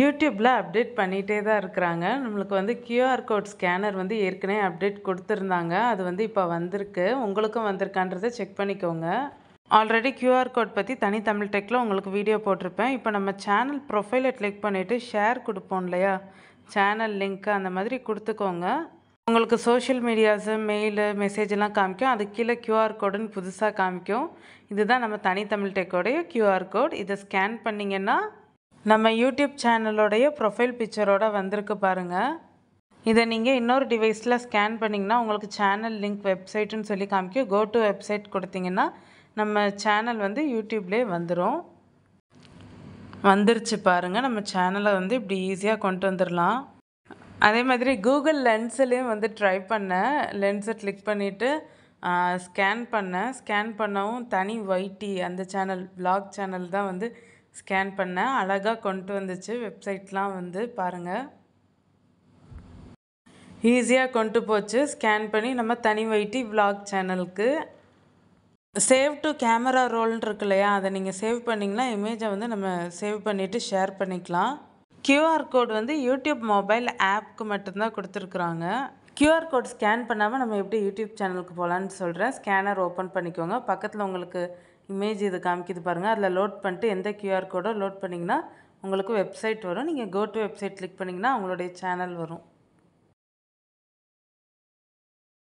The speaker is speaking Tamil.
யூடியூப்பில் அப்டேட் பண்ணிகிட்டே தான் இருக்கிறாங்க நம்மளுக்கு வந்து கியூஆர் கோட் ஸ்கேனர் வந்து ஏற்கனவே அப்டேட் கொடுத்துருந்தாங்க அது வந்து இப்போ வந்திருக்கு உங்களுக்கும் வந்திருக்கான்றதை செக் பண்ணிக்கோங்க ஆல்ரெடி கியூஆர் கோட் பற்றி தனி தமிழ் டெக்கில் உங்களுக்கு வீடியோ போட்டிருப்பேன் இப்போ நம்ம சேனல் ப்ரொஃபைலை கிளிக் பண்ணிவிட்டு ஷேர் கொடுப்போம் இல்லையா சேனல் லிங்க்கு அந்த மாதிரி கொடுத்துக்கோங்க உங்களுக்கு சோஷியல் மீடியாஸு மெயிலு மெசேஜெல்லாம் காமிக்கும் அது கீழே கியூஆர் கோடுன்னு புதுசாக காமிக்கும் இதுதான் நம்ம தனி தமிழ் டெக்கோடைய கியூஆர் கோட் இதை ஸ்கேன் பண்ணிங்கன்னா நம்ம யூடியூப் சேனலோடைய ப்ரொஃபைல் பிக்சரோட வந்திருக்கு பாருங்கள் இதை நீங்கள் இன்னொரு டிவைஸில் ஸ்கேன் பண்ணிங்கன்னா உங்களுக்கு சேனல் லிங்க் வெப்சைட்டுன்னு சொல்லி காமிக்க கோ டு வெப்சைட் கொடுத்தீங்கன்னா நம்ம சேனல் வந்து யூடியூப்லேயே வந்துடும் வந்துருச்சு பாருங்கள் நம்ம சேனலை வந்து இப்படி ஈஸியாக கொண்டு வந்துடலாம் அதே மாதிரி கூகுள் லென்ஸ்லேயும் வந்து ட்ரை பண்ணேன் லென்ஸை கிளிக் பண்ணிவிட்டு ஸ்கேன் பண்ணேன் ஸ்கேன் பண்ணவும் தனி ஒய்டி அந்த சேனல் பிளாக் சேனல் தான் வந்து ஸ்கேன் பண்ணேன் அழகாக கொண்டு வந்துச்சு வெப்சைட்லாம் வந்து பாருங்கள் ஈஸியாக கொண்டு போச்சு ஸ்கேன் பண்ணி நம்ம தனி வைட்டி விலாக் சேனலுக்கு சேவ் டு கேமரா ரோல்னு இருக்கு இல்லையா அதை நீங்கள் சேவ் பண்ணிங்கன்னா இமேஜை வந்து நம்ம சேவ் பண்ணிவிட்டு ஷேர் பண்ணிக்கலாம் கியூஆர் கோட் வந்து யூடியூப் மொபைல் ஆப்க்கு மட்டும்தான் கொடுத்துருக்குறாங்க கியூஆர் கோட் ஸ்கேன் பண்ணாமல் நம்ம எப்படி யூடியூப் சேனலுக்கு போகலான்னு சொல்கிறேன் ஸ்கேனர் ஓப்பன் பண்ணிக்கோங்க பக்கத்தில் உங்களுக்கு இமேஜ் இது காமிக்கிது பாருங்கள் அதில் லோட் பண்ணிட்டு எந்த கியூஆர் கோடோ லோட் பண்ணிங்கன்னா உங்களுக்கு வெப்சைட் வரும் நீங்கள் கோ டு வெப்சைட் கிளிக் பண்ணிங்கன்னா உங்களுடைய சேனல் வரும்